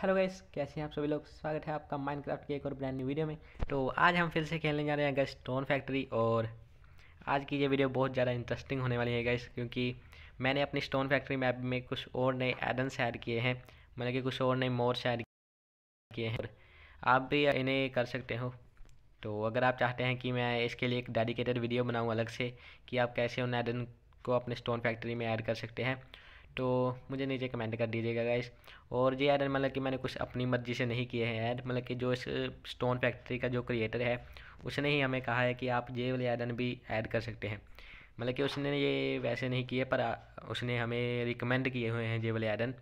hello guys कैसे हैं आप सभी लोग स्वागत है आपका माइनक्राफ्ट के एक और ब्रांड न्यू वीडियो में तो आज हम फिर से खेलने जा रहे हैं गैस स्टोन फैक्ट्री और आज की ये वीडियो बहुत ज़्यादा इंटरेस्टिंग होने वाली है गैस क्योंकि मैंने अपनी स्टोन फैक्ट्री मैप में कुछ और नए एडन्स ऐड किए हैं मतलब कि कुछ और नए मोर्स ऐड किए हैं और आप भी इन्हें कर सकते हो तो अगर आप चाहते हैं कि मैं इसके लिए एक डेडिकेटेड वीडियो बनाऊँ अलग से कि आप कैसे उन एडन को अपने स्टोन फैक्ट्री में ऐड कर सकते हैं तो मुझे नीचे कमेंट कर दीजिएगा गाइस और ये ऐड मतलब कि मैंने कुछ अपनी मर्ज़ी से नहीं किए हैं ऐड मतलब कि जो इस स्टोन फैक्ट्री का जो क्रिएटर है उसने ही हमें कहा है कि आप ये वाले ऐडन भी ऐड कर सकते हैं मतलब कि उसने ये वैसे नहीं किए पर उसने हमें रिकमेंड किए हुए हैं ये वाले ऐडन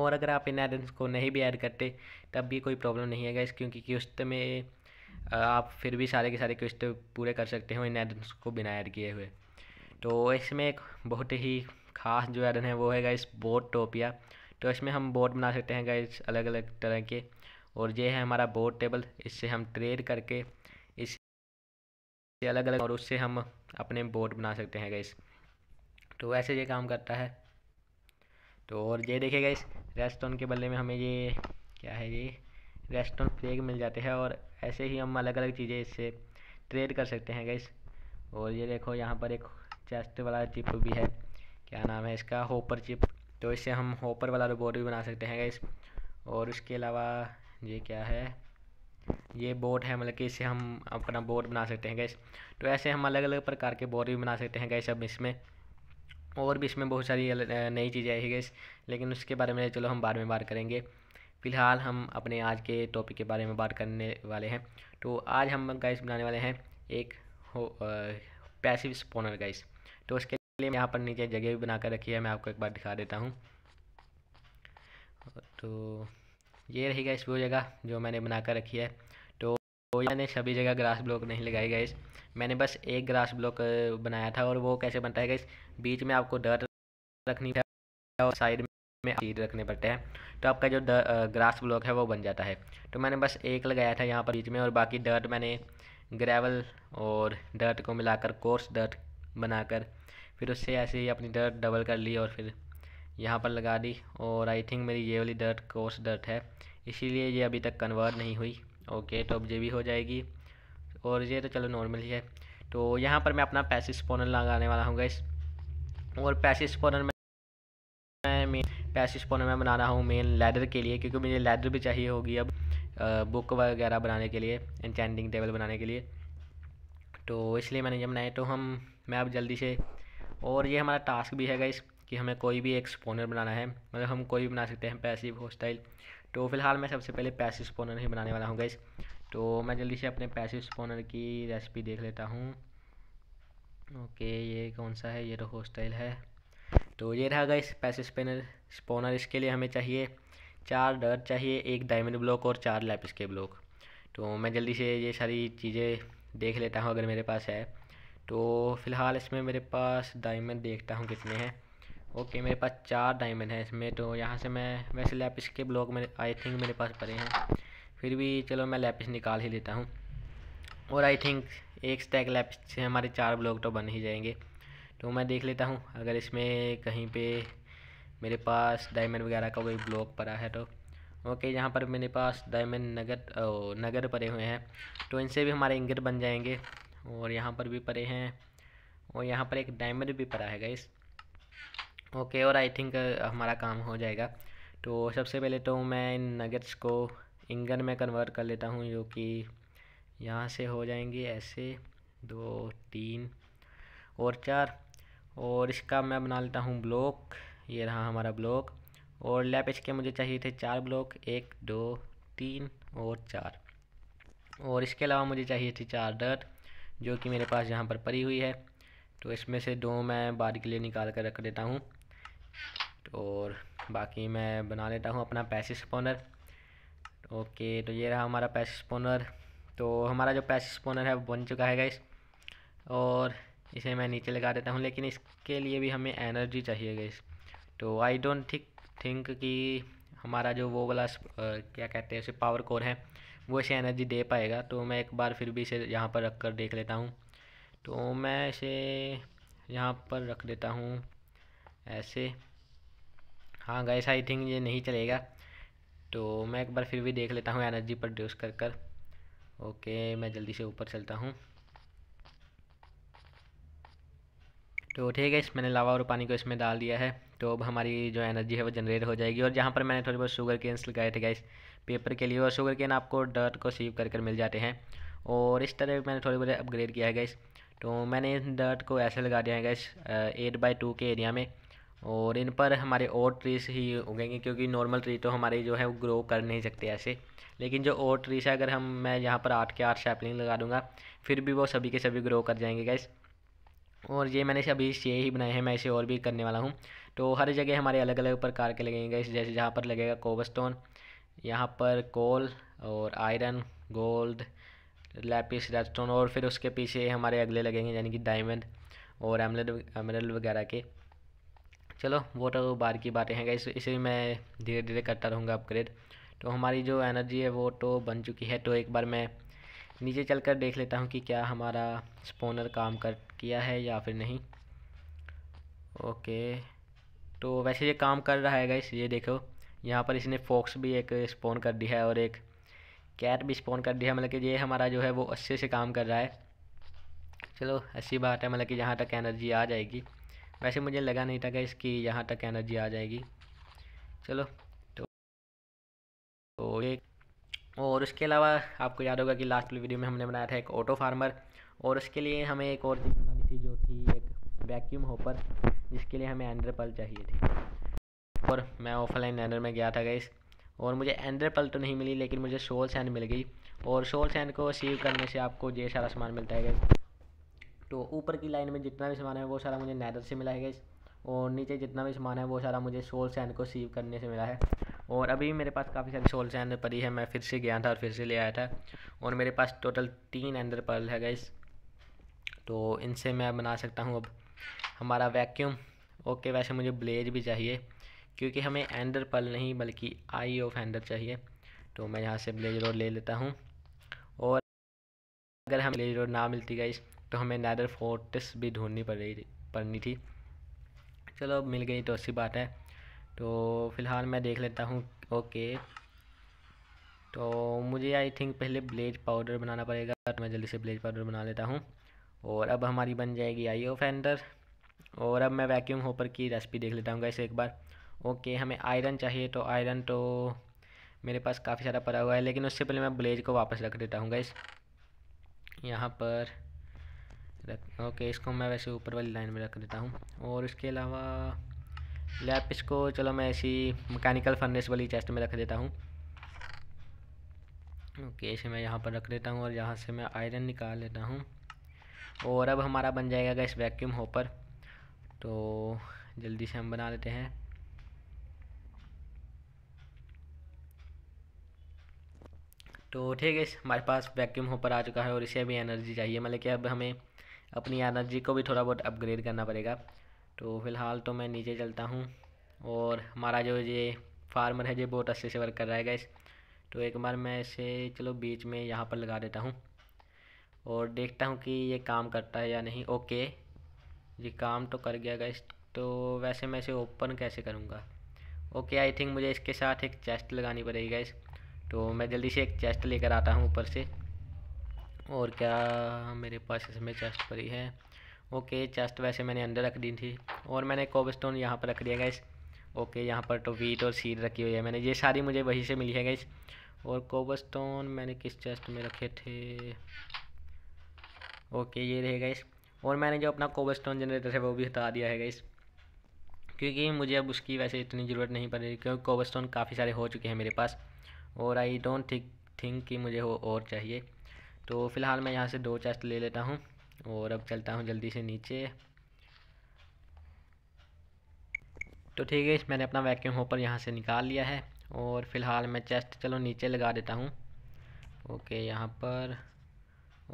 और अगर आप इन एडेंस को नहीं भी ऐड करते तब भी कोई प्रॉब्लम नहीं है गाइस क्योंकि क्विस्ट में आप फिर भी सारे के सारे क्विस्ट पूरे कर सकते हो इन एडेंस को बिना ऐड किए हुए तो इसमें एक बहुत ही ख़ास जो एडन है वो है गाइस बोर्ड टोपिया तो इसमें हम बोट बना सकते हैं गाइस अलग अलग तरह के और ये है हमारा बोट टेबल इससे हम ट्रेड करके इस अलग अलग और उससे हम अपने बोट बना सकते हैं गाइस तो ऐसे ये काम करता है तो और ये देखिए गाइस रेस्टोरेंट के बदले में हमें ये क्या है ये रेस्टोरेंट फ्लेग मिल जाते हैं और ऐसे ही हम अलग अलग चीज़ें इससे ट्रेड कर सकते हैं गाइस और ये देखो यहाँ पर एक चेस्ट वाला चिप भी है क्या नाम है इसका होपर चिप तो इससे हम होपर वाला रोबोट भी बना सकते हैं इस और उसके अलावा ये क्या है ये बोर्ड है मतलब कि इससे हम अपना बोर्ड बना सकते हैं गैस तो ऐसे हम अलग अलग प्रकार के बोर्ड भी बना सकते हैं गैस अब इसमें और भी इसमें बहुत सारी नई चीज़ें आई है गैस लेकिन उसके बारे में चलो हम बाद में बात करेंगे फ़िलहाल हम अपने आज के टॉपिक के बारे में बात करने वाले हैं तो आज हम गैस बनाने वाले हैं एक हो पैसिव स्पोनर गैस तो उसके लिए यहाँ पर नीचे जगह भी बनाकर रखी है मैं आपको एक बार दिखा देता हूँ तो ये रहेगा इस वो जगह जो मैंने बना कर रखी है तो मैंने सभी जगह ग्रास ब्लॉक नहीं लगाई गई मैंने बस एक ग्रास ब्लॉक बनाया था और वो कैसे बनता है इस बीच में आपको डर रखनी है और साइड में सीड रखने पड़ते हैं तो आपका जो ग्रास ब्लॉक है वो बन जाता है तो मैंने बस एक लगाया था यहाँ पर बीच में और बाकी डर्ट मैंने ग्रेवल और डर्ट को मिलाकर कोर्स डर्ट बनाकर फिर उससे ऐसे ही अपनी डर्ट डबल कर ली और फिर यहाँ पर लगा दी और आई थिंक मेरी ये वाली डर्ट कोर्स डर्ट है इसीलिए ये अभी तक कन्वर्ट नहीं हुई ओके तो अब ये भी हो जाएगी और ये तो चलो नॉर्मल ही है तो यहाँ पर मैं अपना पैसिस स्पोनर लगाने वाला हूँ गाइस और पैसे स्पोनर में मैं मेन पैसिस स्पोनर में बना रहा हूँ मेन लैदर के लिए क्योंकि मुझे लैदर भी चाहिए होगी अब बुक वगैरह बनाने के लिए एंटेंडिंग टेबल बनाने के लिए तो इसलिए मैंने ये बनाए तो हम मैं अब जल्दी से और ये हमारा टास्क भी है गाइस कि हमें कोई भी एक स्पोनर बनाना है मतलब हम कोई भी बना सकते हैं पैसिव होस्टाइल तो फिलहाल मैं सबसे पहले पैसिव स्पोनर ही बनाने वाला हूँ गाइस तो मैं जल्दी से अपने पैसिव स्पोनर की रेसिपी देख लेता हूँ ओके ये कौन सा है ये तो होस्टाइल है तो ये रहा गाइस पैसिव स्पेनर स्पोनर इसके लिए हमें चाहिए चार डर चाहिए एक डायमंड ब्लॉक और चार लैपिस के ब्लॉक तो मैं जल्दी से ये सारी चीज़ें देख लेता हूँ अगर मेरे पास है तो फ़िलहाल इसमें मेरे पास डायमंड देखता हूँ कितने हैं ओके मेरे पास चार डायमंड हैं इसमें तो यहाँ से मैं वैसे लैपिस के ब्लॉक मेरे आई थिंक मेरे पास पड़े हैं फिर भी चलो मैं लैपिस निकाल ही लेता हूँ और आई थिंक एक स्टैक लैपिस से हमारे चार ब्लॉक तो बन ही जाएंगे तो मैं देख लेता हूँ अगर इसमें कहीं पे मेरे पास डायमंड वगैरह का कोई ब्लॉक पड़ा है तो ओके यहाँ पर मेरे पास डायमंड नगद नगद नगर पड़े हुए हैं तो इनसे भी हमारे इंगर बन जाएंगे और यहाँ पर भी परे हैं और यहाँ पर एक डायमंड भी पड़ा है गाइस ओके और आई थिंक uh, हमारा काम हो जाएगा तो सबसे पहले तो मैं इन नगेट्स को इंगन में कन्वर्ट कर लेता हूँ जो कि यहाँ से हो जाएंगे ऐसे दो तीन और चार और इसका मैं बना लेता हूँ ब्लॉक ये रहा हमारा ब्लॉक और लैप इसके मुझे चाहिए थे चार ब्लॉक एक दो तीन और चार और इसके अलावा मुझे चाहिए थी चार डट जो कि मेरे पास यहाँ पर पड़ी हुई है तो इसमें से दो मैं बाद के लिए निकाल कर रख देता हूँ और बाकी मैं बना लेता हूँ अपना पैसे स्पोनर ओके तो ये रहा हमारा पैसे स्पोनर तो हमारा जो पैसे स्पोनर है वो बन चुका है गाइस और इसे मैं नीचे लगा देता हूँ लेकिन इसके लिए भी हमें एनर्जी चाहिए गाइस तो आई डोंट थिंक थिंक कि हमारा जो वो वाला क्या कहते हैं उसे पावर कोर है वो इसे एनर्जी दे पाएगा तो मैं एक बार फिर भी इसे यहाँ पर रख कर देख लेता हूँ तो मैं इसे यहाँ पर रख देता हूँ ऐसे हाँ गैस आई थिंक ये नहीं चलेगा तो मैं एक बार फिर भी देख लेता हूँ एनर्जी प्रोड्यूस कर कर ओके मैं जल्दी से ऊपर चलता हूँ तो ठीक है इस मैंने लावा और पानी को इसमें डाल दिया है तो अब हमारी जो एनर्जी है वो जनरेट हो जाएगी और जहाँ पर मैंने थोड़ी बहुत शुगर केन्स लगाए थे गाइस पेपर के लिए और शुगर केन आपको डर्ट को सीव कर कर मिल जाते हैं और इस तरह मैंने थोड़ी बहुत अपग्रेड किया है गाइस तो मैंने इन डर्ट को ऐसे लगा दिया है गाइस एट बाई टू के एरिया में और इन पर हमारे और ट्रीज ही उगेंगे क्योंकि नॉर्मल ट्री तो हमारे जो है वो ग्रो कर नहीं सकते ऐसे लेकिन जो और ट्रीज है अगर हम मैं यहाँ पर आठ के आठ सैपलिंग लगा दूँगा फिर भी वो सभी के सभी ग्रो कर जाएंगे गैस और ये मैंने अभी ये ही बनाए हैं मैं इसे और भी करने वाला हूँ तो हर जगह हमारे अलग अलग प्रकार के लगेंगे जैसे जहाँ पर लगेगा कोबस्टोन यहाँ पर कोल और आयरन गोल्ड लैपिस रेडस्टोन और फिर उसके पीछे हमारे अगले लगेंगे यानी कि डायमंड और एमरल एमरल वगैरह के चलो वो तो बार की बातें हैं इस इसे मैं धीरे धीरे करता रहूँगा अपग्रेड तो हमारी जो एनर्जी है वो तो बन चुकी है तो एक बार मैं नीचे चलकर देख लेता हूँ कि क्या हमारा स्पोनर काम कर किया है या फिर नहीं ओके तो वैसे ये काम कर रहा है गाइस ये देखो यहाँ पर इसने फॉक्स भी एक स्पोन कर दिया है और एक कैट भी स्पोन कर दिया है मतलब कि ये हमारा जो है वो अच्छे से काम कर रहा है चलो अच्छी बात है मतलब कि यहाँ तक एनर्जी आ जाएगी वैसे मुझे लगा नहीं था कि इसकी यहाँ तक एनर्जी आ जाएगी चलो और उसके अलावा आपको याद होगा कि लास्ट वीडियो में हमने बनाया था एक ऑटो फार्मर और उसके लिए हमें एक और चीज़ बनानी थी जो थी एक वैक्यूम होपर जिसके लिए हमें एंड्रे पल चाहिए थी और मैं ऑफलाइन एंडर में गया था गई और मुझे एंडर पल तो नहीं मिली लेकिन मुझे सोल सैंड मिल गई और सोल सैंड को सीव करने से आपको ये सारा सामान मिलता है गई तो ऊपर की लाइन में जितना भी सामान है वो सारा मुझे नैदर से मिला है गई और नीचे जितना भी सामान है वो सारा मुझे सोल सैंड को सीव करने से मिला है और अभी मेरे पास काफ़ी सारी सोल्स एंडर पड़ी है मैं फिर से गया था और फिर से ले आया था और मेरे पास टोटल तीन एंदर पर्ल है गाइस तो इनसे मैं बना सकता हूँ अब हमारा वैक्यूम ओके वैसे मुझे ब्लेज भी चाहिए क्योंकि हमें एंडर पल नहीं बल्कि आई ऑफ एंडर चाहिए तो मैं यहाँ से ब्लेज रोड ले लेता हूँ और अगर हमें ब्लेज रोड ना मिलती गई तो हमें नैदर फोर्टिस भी ढूंढनी पड़ रही पड़नी थी चलो मिल गई तो अच्छी बात है तो फ़िलहाल मैं देख लेता हूँ ओके तो मुझे आई थिंक पहले ब्लेज पाउडर बनाना पड़ेगा तो मैं जल्दी से ब्लेज पाउडर बना लेता हूँ और अब हमारी बन जाएगी आई ओ फेंडर और अब मैं वैक्यूम होपर की रेसिपी देख लेता हूँ इसे एक बार ओके हमें आयरन चाहिए तो आयरन तो मेरे पास काफ़ी सारा पड़ा हुआ है लेकिन उससे पहले मैं ब्लेज को वापस रख देता हूँ गैस यहाँ पर रख ओके इसको मैं वैसे ऊपर वाली लाइन में रख देता हूँ और इसके अलावा लैप इसको चलो मैं ऐसी मैकेनिकल फर्नेस वाली चेस्ट में रख देता हूँ ओके इसे मैं यहाँ पर रख देता हूँ और यहाँ से मैं आयरन निकाल लेता हूँ और अब हमारा बन जाएगा गैस वैक्यूम होपर तो जल्दी से हम बना लेते हैं तो ठीक है हमारे पास वैक्यूम होपर आ चुका है और इसे भी एनर्जी चाहिए मतलब कि अब हमें अपनी एनर्जी को भी थोड़ा बहुत अपग्रेड करना पड़ेगा तो फ़िलहाल तो मैं नीचे चलता हूँ और हमारा जो ये फार्मर है ये बहुत अच्छे से वर्क कर रहा है गैस तो एक बार मैं इसे चलो बीच में यहाँ पर लगा देता हूँ और देखता हूँ कि ये काम करता है या नहीं ओके ये काम तो कर गया गैस तो वैसे मैं इसे ओपन कैसे करूँगा ओके आई थिंक मुझे इसके साथ एक चेस्ट लगानी पड़ेगी गैस तो मैं जल्दी से एक चेस्ट लेकर आता हूँ ऊपर से और क्या मेरे पास इसमें चेस्ट पड़ी है ओके चेस्ट वैसे मैंने अंदर रख दी थी और मैंने कोबस्टोन यहाँ पर रख दिया गया ओके यहाँ पर तो वीट और सीड रखी हुई है मैंने ये सारी मुझे वहीं से मिली है गई और कोबस्टोन मैंने किस चेस्ट में रखे थे ओके ये रहे गई और मैंने जो अपना कोबस्टोन जनरेटर है वो भी हटा दिया है गई क्योंकि मुझे अब उसकी वैसे इतनी ज़रूरत नहीं पड़ रही क्योंकि कोबस्टोन काफ़ी सारे हो चुके हैं मेरे पास और आई डोंट थिंक थिंक कि मुझे वो और चाहिए तो फ़िलहाल मैं यहाँ से दो चेस्ट ले लेता हूँ और अब चलता हूँ जल्दी से नीचे तो ठीक है मैंने अपना वैक्यूम होपर यहाँ से निकाल लिया है और फिलहाल मैं चेस्ट चलो नीचे लगा देता हूँ ओके यहाँ पर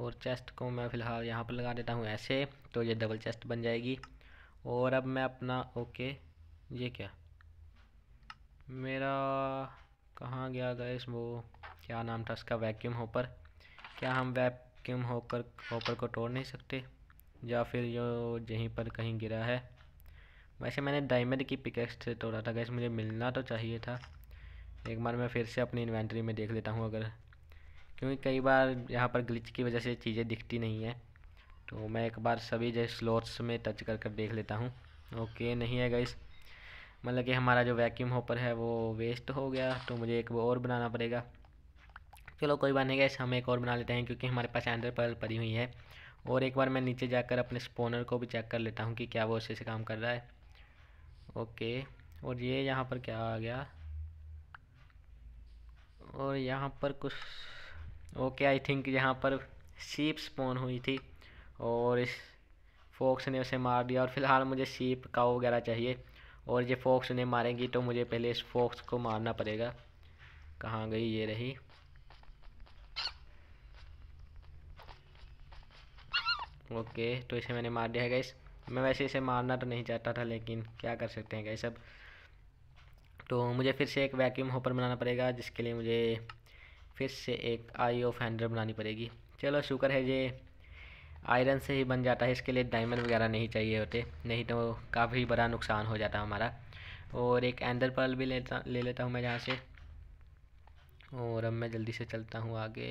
और चेस्ट को मैं फ़िलहाल यहाँ पर लगा देता हूँ ऐसे तो ये डबल चेस्ट बन जाएगी और अब मैं अपना ओके ये क्या मेरा कहाँ गया गए वो क्या नाम था उसका वैक्यूम होपर क्या हम वैप कि हम होकर होकर को तोड़ नहीं सकते या फिर जो यहीं पर कहीं गिरा है वैसे मैंने डायमंड की पिकेक्स से तोड़ा था गैस मुझे मिलना तो चाहिए था एक बार मैं फिर से अपनी इन्वेंट्री में देख लेता हूँ अगर क्योंकि कई बार यहाँ पर ग्लिच की वजह से चीज़ें दिखती नहीं हैं तो मैं एक बार सभी जो स्लोट्स में टच कर कर देख लेता हूँ ओके नहीं है गैस मतलब कि हमारा जो वैक्यूम होपर है वो वेस्ट हो गया तो मुझे एक और बनाना पड़ेगा चलो कोई बात नहीं गैस हम एक और बना लेते हैं क्योंकि हमारे पास एंडर पर पड़ी हुई है और एक बार मैं नीचे जाकर अपने स्पोनर को भी चेक कर लेता हूँ कि क्या वो अच्छे से काम कर रहा है ओके और ये यहाँ पर क्या आ गया और यहाँ पर कुछ ओके आई थिंक यहाँ पर शीप स्पोन हुई थी और इस फोक्स ने उसे मार दिया और फिलहाल मुझे शीप काउ वगैरह चाहिए और ये फोक्स उन्हें मारेंगी तो मुझे पहले इस फोक्स को मारना पड़ेगा कहाँ गई ये रही ओके तो इसे मैंने मार दिया है गैस मैं वैसे इसे मारना तो नहीं चाहता था लेकिन क्या कर सकते हैं गैस अब तो मुझे फिर से एक वैक्यूम होपर बनाना पड़ेगा जिसके लिए मुझे फिर से एक आई ऑफ हैंडर बनानी पड़ेगी चलो शुक्र है ये आयरन से ही बन जाता है इसके लिए डायमंड वगैरह नहीं चाहिए होते नहीं तो काफ़ी बड़ा नुकसान हो जाता हमारा और एक एंडर पर्ल भी लेता ले लेता हूँ मैं यहाँ से और अब मैं जल्दी से चलता हूँ आगे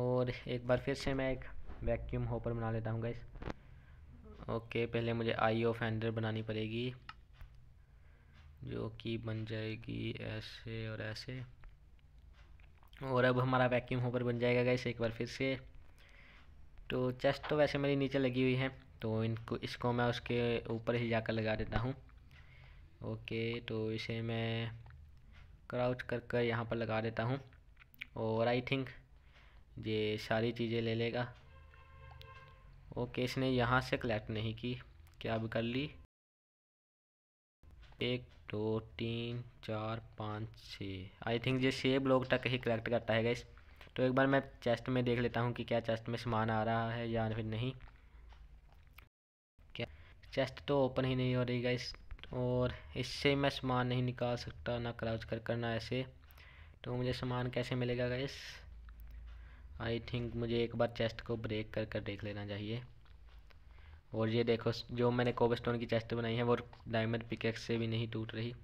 और एक बार फिर से मैं एक वैक्यूम होपर बना लेता हूँ गैस ओके पहले मुझे आई ओ हैंडल बनानी पड़ेगी जो कि बन जाएगी ऐसे और ऐसे और अब हमारा वैक्यूम होपर बन जाएगा गैस एक बार फिर से तो चेस्ट तो वैसे मेरी नीचे लगी हुई है तो इनको इसको मैं उसके ऊपर ही जाकर लगा देता हूँ ओके तो इसे मैं क्राउच कर कर यहाँ पर लगा देता हूँ और आई थिंक ये सारी चीज़ें ले लेगा ओके इसने यहाँ से कलेक्ट नहीं की क्या अब कर ली एक दो तीन चार पाँच छः आई थिंक ये छः ब्लॉक तक ही कलेक्ट करता है गाइस तो एक बार मैं चेस्ट में देख लेता हूँ कि क्या चेस्ट में सामान आ रहा है या फिर नहीं क्या चेस्ट तो ओपन ही नहीं हो रही गाइस और इससे मैं सामान नहीं निकाल सकता ना क्राउच कर करना ऐसे तो मुझे सामान कैसे मिलेगा गाइस आई थिंक मुझे एक बार चेस्ट को ब्रेक कर कर देख लेना चाहिए और ये देखो जो मैंने कोबस्टोन की चेस्ट बनाई है वो डायमंड पिकेक्स से भी नहीं टूट रही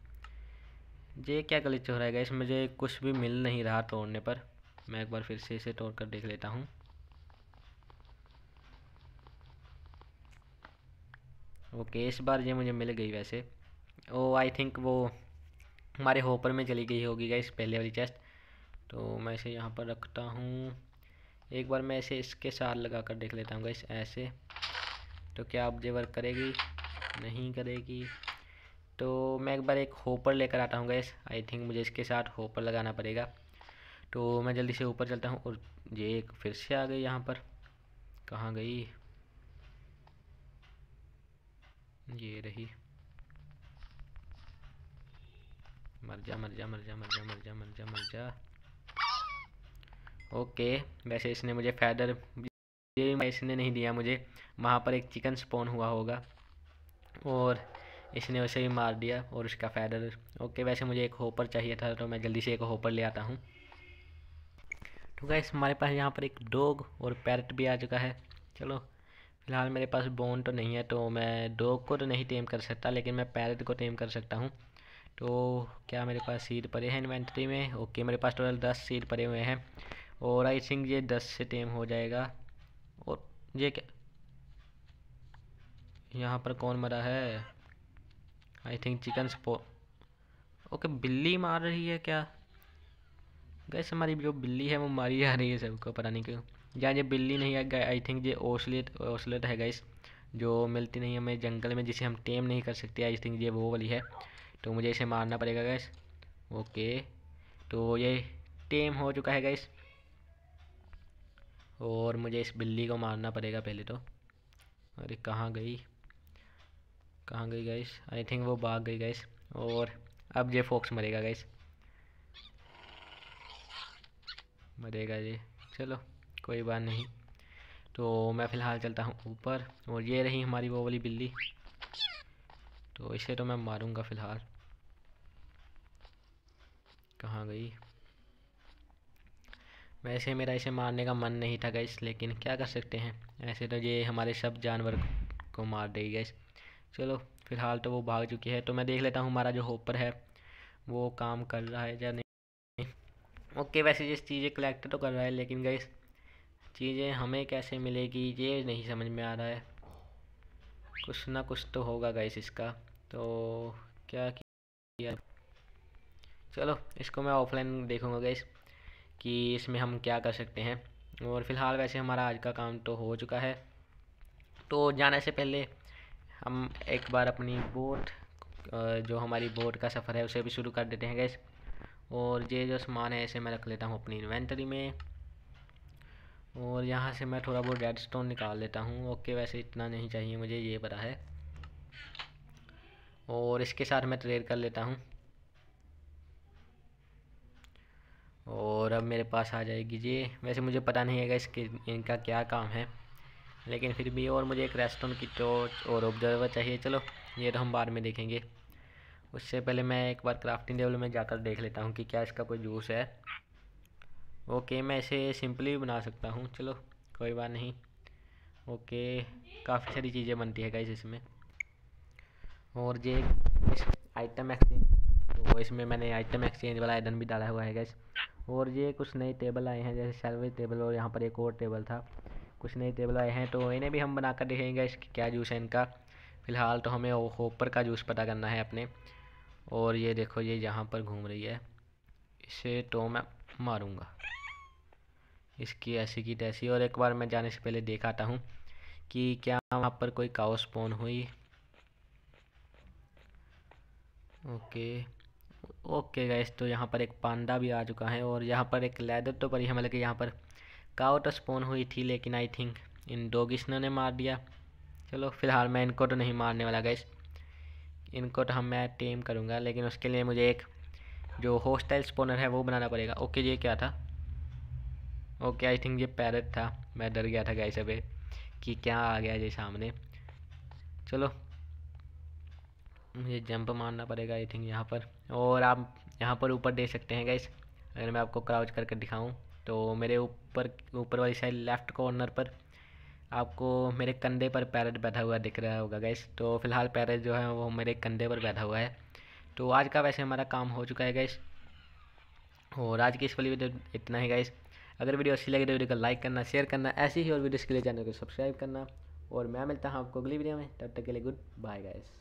ये क्या गलिच हो रहा है इस मुझे कुछ भी मिल नहीं रहा तोड़ने पर मैं एक बार फिर से इसे तोड़ कर देख लेता हूँ ओके इस बार ये मुझे मिल गई वैसे ओ आई थिंक वो हमारे होपर में चली गई होगी गई पहले वाली चेस्ट तो मैं इसे यहाँ पर रखता हूँ एक बार मैं इसे इसके साथ लगा कर देख लेता हूँ गाइस ऐसे तो क्या आप जेवर वर्क करेगी नहीं करेगी तो मैं एक बार एक होपर लेकर आता हूँ गैस आई थिंक मुझे इसके साथ होपर लगाना पड़ेगा तो मैं जल्दी से ऊपर चलता हूँ और ये एक फिर से आ गई यहाँ पर कहाँ गई ये रही मर जा मर जा मर जा मर जा मर जा मर जा मर जा ओके वैसे इसने मुझे फैदर ये इसने नहीं दिया मुझे वहाँ पर एक चिकन स्पोन हुआ होगा और इसने उसे भी मार दिया और उसका फैदर ओके वैसे मुझे एक होपर चाहिए था तो मैं जल्दी से एक होपर ले आता हूँ तो गैस हमारे पास यहाँ पर एक डॉग और पैरट भी आ चुका है चलो फिलहाल मेरे पास बोन तो नहीं है तो मैं डॉग को तो नहीं टेम कर सकता लेकिन मैं पैरट को टेम कर सकता हूँ तो क्या मेरे पास सीड पड़े हैं इन्वेंट्री में ओके मेरे पास टोटल दस सीड पड़े हुए हैं और आई थिंक ये दस से टेम हो जाएगा और ये क्या यहाँ पर कौन मरा है आई थिंक चिकन स्पो ओके बिल्ली मार रही है क्या गैस हमारी जो बिल्ली है वो मारी जा रही है सबको पता नहीं क्यों यहाँ ये बिल्ली नहीं है आई थिंक ये ओसलेट ओसलेट है गैस जो मिलती नहीं हमें जंगल में जिसे हम टेम नहीं कर सकते आई थिंक ये वो वाली है तो मुझे इसे मारना पड़ेगा गैस ओके तो ये टेम हो चुका है गैस और मुझे इस बिल्ली को मारना पड़ेगा पहले तो अरे कहाँ गई कहाँ गई गई आई थिंक वो भाग गई गाइस और अब ये फोक्स मरेगा गाइस मरेगा ये चलो कोई बात नहीं तो मैं फ़िलहाल चलता हूँ ऊपर और ये रही हमारी वो वाली बिल्ली तो इसे तो मैं मारूंगा फ़िलहाल कहाँ गई वैसे मेरा इसे मारने का मन नहीं था गैस लेकिन क्या कर सकते हैं ऐसे तो ये हमारे सब जानवर को मार देगी गैस चलो फिलहाल तो वो भाग चुकी है तो मैं देख लेता हूँ हमारा जो होपर है वो काम कर रहा है या नहीं ओके वैसे ये चीज़ें कलेक्ट तो कर रहा है लेकिन गैस चीज़ें हमें कैसे मिलेगी ये नहीं समझ में आ रहा है कुछ ना कुछ तो होगा गैस इसका तो क्या किया चलो इसको मैं ऑफलाइन देखूँगा गैस कि इसमें हम क्या कर सकते हैं और फिलहाल वैसे हमारा आज का काम तो हो चुका है तो जाने से पहले हम एक बार अपनी बोट जो हमारी बोट का सफ़र है उसे भी शुरू कर देते हैं गैस और ये जो सामान है इसे मैं रख लेता हूँ अपनी इन्वेंटरी में और यहाँ से मैं थोड़ा बहुत रेड स्टोन निकाल लेता हूँ ओके वैसे इतना नहीं चाहिए मुझे ये पता है और इसके साथ मैं ट्रेड कर लेता हूँ और अब मेरे पास आ जाएगी जी वैसे मुझे पता नहीं है इसके इनका क्या काम है लेकिन फिर भी और मुझे एक रेस्टोरेंट की टोच और ऑब्जर्वर चाहिए चलो ये तो हम बाद में देखेंगे उससे पहले मैं एक बार क्राफ्टिंग टेबल में जाकर देख लेता हूँ कि क्या इसका कोई जूस है ओके मैं इसे सिंपली बना सकता हूँ चलो कोई बात नहीं ओके काफ़ी सारी चीज़ें बनती है गाइस इसमें और ये आइटम एक्सचेंज तो इसमें मैंने आइटम एक्सचेंज वाला आइटम भी डाला हुआ है गाइस और ये कुछ नए टेबल आए हैं जैसे सर्वे टेबल और यहाँ पर एक और टेबल था कुछ नए टेबल आए हैं तो इन्हें भी हम बनाकर देखेंगे इसकी क्या जूस है इनका फ़िलहाल तो हमें होपर का जूस पता करना है अपने और ये देखो ये यहाँ पर घूम रही है इसे तो मैं मारूँगा इसकी ऐसी की तैसी और एक बार मैं जाने से पहले देख आता हूँ कि क्या वहाँ पर कोई काउस पोन हुई ओके ओके गैस तो यहाँ पर एक पांडा भी आ चुका है और यहाँ पर एक लैदर तो पड़ी है मतलब कि यहाँ पर काउट स्पोन हुई थी लेकिन आई थिंक इन डोगिसनों ने मार दिया चलो फिलहाल मैं इनको तो नहीं मारने वाला गैस इनको तो हम मैं टेम करूँगा लेकिन उसके लिए मुझे एक जो होस्टाइल स्पोनर है वो बनाना पड़ेगा ओके ये क्या था ओके आई थिंक ये पैरट था मैं डर गया था गैस अभी कि क्या आ गया ये सामने चलो मुझे जंप मारना पड़ेगा आई थिंक यहाँ पर और आप यहाँ पर ऊपर देख सकते हैं गाइस अगर मैं आपको क्राउच करके दिखाऊँ तो मेरे ऊपर ऊपर वाली साइड लेफ्ट कॉर्नर पर आपको मेरे कंधे पर पैरट बैठा हुआ दिख रहा होगा गैस तो फिलहाल पैरट जो है वो मेरे कंधे पर बैठा हुआ है तो आज का वैसे हमारा काम हो चुका है गैस और आज की इस वाली वीडियो इतना ही गैस अगर वीडियो अच्छी लगी तो वीडियो को लाइक करना शेयर करना ऐसी ही और वीडियोस के लिए चैनल को सब्सक्राइब करना और मैं मिलता हूँ आपको अगली वीडियो में तब तक के लिए गुड बाय गैस